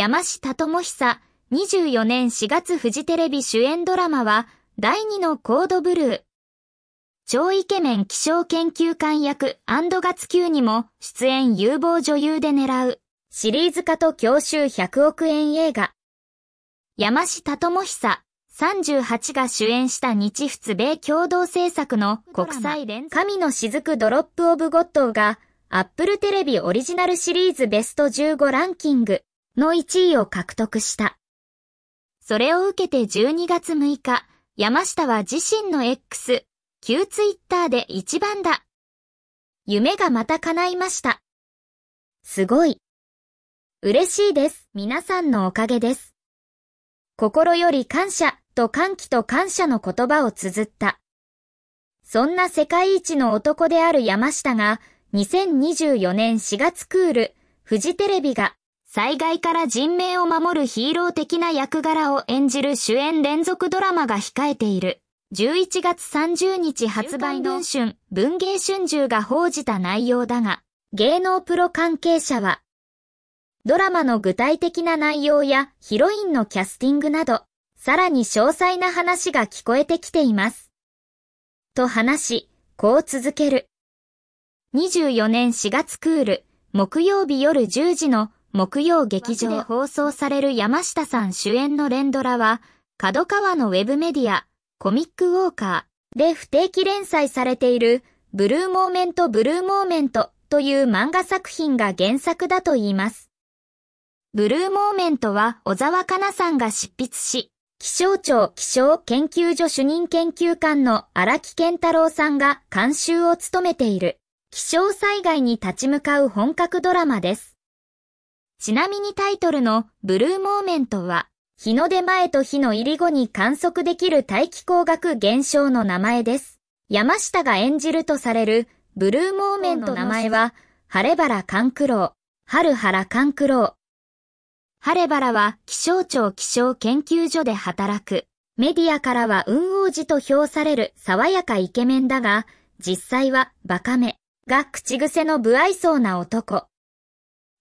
山下智久24年4月フジテレビ主演ドラマは第二のコードブルー。超イケメン気象研究官役ガツ Q にも出演有望女優で狙うシリーズ化と教習100億円映画。山下智久38が主演した日仏米共同制作の国際連神の雫ドロップオブゴッドがアップルテレビオリジナルシリーズベスト15ランキング。の1位を獲得した。それを受けて12月6日、山下は自身の X、旧ツイッターで一番だ。夢がまた叶いました。すごい。嬉しいです。皆さんのおかげです。心より感謝と歓喜と感謝の言葉を綴った。そんな世界一の男である山下が、2024年4月クール、フジテレビが災害から人命を守るヒーロー的な役柄を演じる主演連続ドラマが控えている。11月30日発売の春、文芸春秋が報じた内容だが、芸能プロ関係者は、ドラマの具体的な内容やヒロインのキャスティングなど、さらに詳細な話が聞こえてきています。と話し、こう続ける。24年4月クール、木曜日夜10時の木曜劇場で放送される山下さん主演の連ドラは、角川のウェブメディア、コミックウォーカーで不定期連載されている、ブルーモーメントブルーモーメントという漫画作品が原作だと言います。ブルーモーメントは小沢香奈さんが執筆し、気象庁気象研究所主任研究官の荒木健太郎さんが監修を務めている、気象災害に立ち向かう本格ドラマです。ちなみにタイトルのブルーモーメントは、日の出前と日の入り後に観測できる大気光学現象の名前です。山下が演じるとされるブルーモーメントの名前は、晴れ原勘九郎、春原勘九郎。晴れ原は気象庁気象研究所で働く。メディアからは運王子と評される爽やかイケメンだが、実際はバカめが口癖の不愛想な男。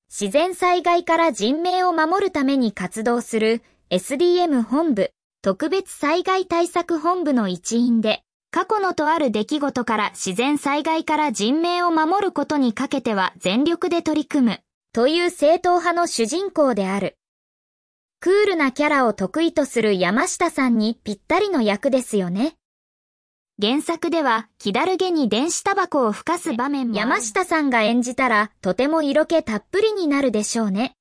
自然災害から人命を守るために活動する SDM 本部特別災害対策本部の一員で、過去のとある出来事から自然災害から人命を守ることにかけては全力で取り組む、という正統派の主人公である。クールなキャラを得意とする山下さんにぴったりの役ですよね。原作では気だるげに電子タバコを吹かす場面も山下さんが演じたらとても色気たっぷりになるでしょうね。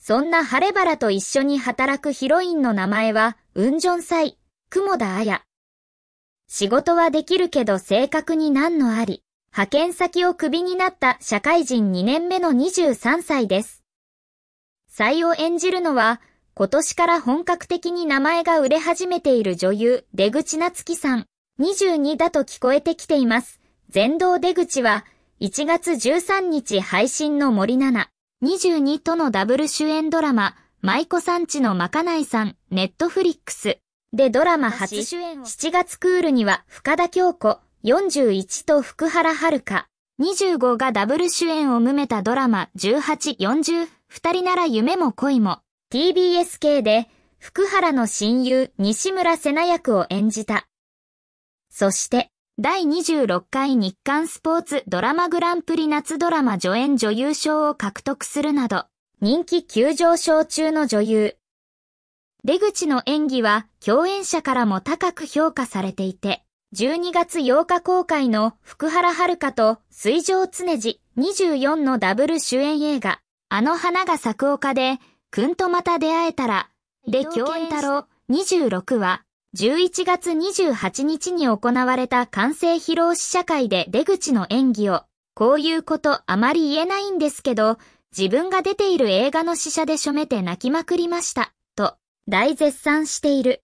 そんな晴れ原と一緒に働くヒロインの名前は、ウンジョンサイ、雲田彩。仕事はできるけど性格に何のあり、派遣先をクビになった社会人2年目の23歳です。サイを演じるのは、今年から本格的に名前が売れ始めている女優、出口夏樹さん。22だと聞こえてきています。全道出口は1月13日配信の森七22とのダブル主演ドラマ、舞妓さんちのまかないさん、ネットフリックス。でドラマ初主演7月クールには深田京子、41と福原遥。25がダブル主演をむめたドラマ1840、二人なら夢も恋も、TBS 系で、福原の親友、西村瀬名役を演じた。そして、第26回日刊スポーツドラマグランプリ夏ドラマ助演女優賞を獲得するなど、人気急上昇中の女優。出口の演技は共演者からも高く評価されていて、12月8日公開の福原遥と水上常時24のダブル主演映画、あの花が咲く丘で、くんとまた出会えたら、で共演太郎26話、11月28日に行われた完成披露試写会で出口の演技を、こういうことあまり言えないんですけど、自分が出ている映画の試写でしょめて泣きまくりました、と、大絶賛している。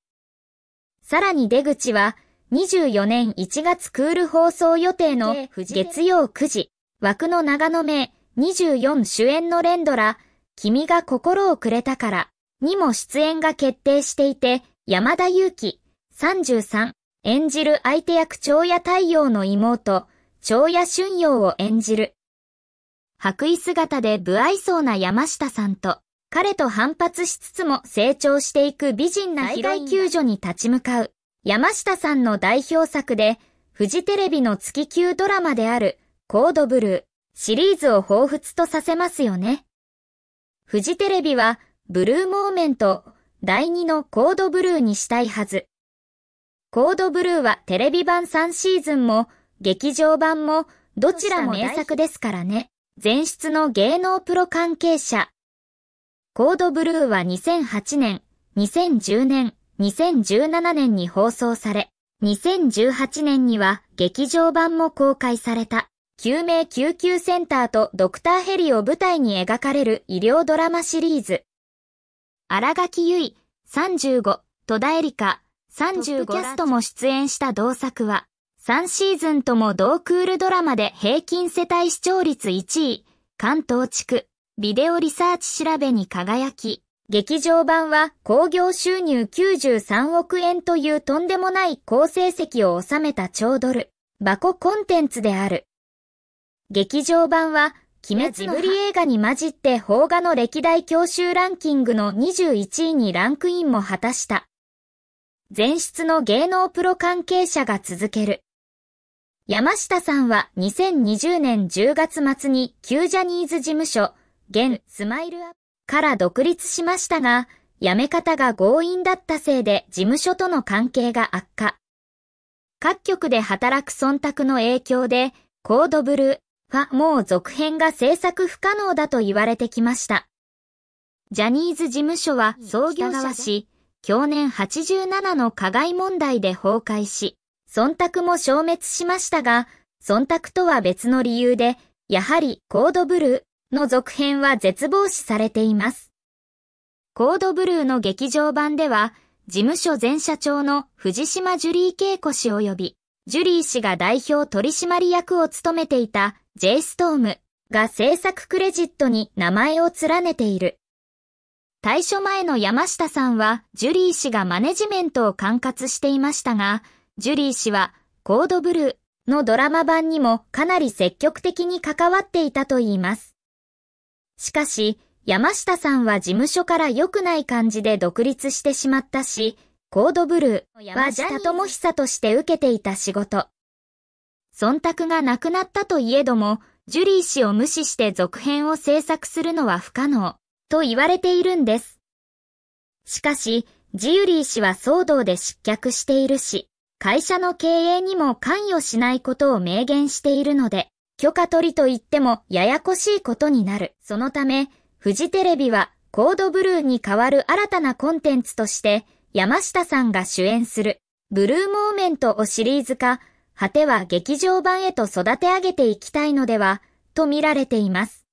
さらに出口は、24年1月クール放送予定の月曜9時、枠の長野名24主演の連ドラ、君が心をくれたから、にも出演が決定していて、山田裕貴、33、演じる相手役長屋太陽の妹、長屋春陽を演じる。白衣姿で不愛想な山下さんと、彼と反発しつつも成長していく美人な被害救助に立ち向かう。山下さんの代表作で、フジテレビの月級ドラマである、コードブルー、シリーズを彷彿とさせますよね。フジテレビは、ブルーモーメント第2のコードブルーにしたいはず。コードブルーはテレビ版3シーズンも、劇場版も、どちらも名作ですからね。前出の芸能プロ関係者。コードブルーは2008年、2010年、2017年に放送され、2018年には劇場版も公開された。救命救急センターとドクターヘリを舞台に描かれる医療ドラマシリーズ。荒垣結衣、35、戸田恵梨香、35キャストも出演した同作は、3シーズンとも同クールドラマで平均世帯視聴率1位、関東地区、ビデオリサーチ調べに輝き、劇場版は興行収入93億円というとんでもない好成績を収めた超ドル、バココンテンツである。劇場版は鬼滅ジブリ映画に混じって邦画の歴代教習ランキングの21位にランクインも果たした。前出の芸能プロ関係者が続ける。山下さんは2020年10月末に旧ジャニーズ事務所、現スマイルアップから独立しましたが、辞め方が強引だったせいで事務所との関係が悪化。各局で働く忖度の影響で、コードブルー、はもう続編が制作不可能だと言われてきました。ジャニーズ事務所は創業側し、去年87の加害問題で崩壊し、忖度も消滅しましたが、忖度とは別の理由で、やはりコードブルーの続編は絶望視されています。コードブルーの劇場版では、事務所前社長の藤島ジュリー恵子氏及び、ジュリー氏が代表取締役を務めていた JSTORM が制作クレジットに名前を連ねている。退所前の山下さんは、ジュリー氏がマネジメントを管轄していましたが、ジュリー氏は、コードブルーのドラマ版にもかなり積極的に関わっていたといいます。しかし、山下さんは事務所から良くない感じで独立してしまったし、コードブルーはジャモヒサとして受けていた仕事忖度がなくなったといえども、ジュリー氏を無視して続編を制作するのは不可能、と言われているんです。しかし、ジユリー氏は騒動で失脚しているし、会社の経営にも関与しないことを明言しているので、許可取りと言ってもややこしいことになる。そのため、フジテレビはコードブルーに代わる新たなコンテンツとして、山下さんが主演する、ブルーモーメントをシリーズ化、果ては劇場版へと育て上げていきたいのでは、と見られています。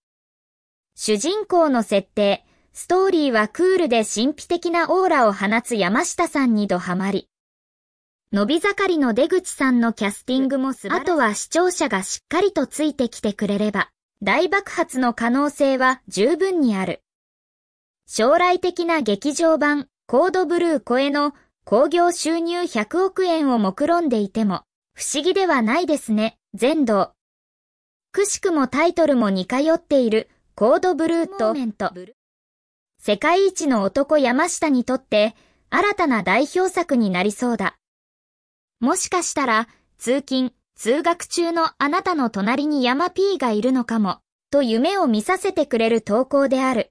主人公の設定、ストーリーはクールで神秘的なオーラを放つ山下さんにどハマり。伸び盛りの出口さんのキャスティングも素晴らしい。あとは視聴者がしっかりとついてきてくれれば、大爆発の可能性は十分にある。将来的な劇場版、コードブルー超えの興行収入100億円を目論んでいても、不思議ではないですね、全道。くしくもタイトルも似通っているコードブルートーメント。世界一の男山下にとって新たな代表作になりそうだ。もしかしたら通勤、通学中のあなたの隣に山 P がいるのかも、と夢を見させてくれる投稿である。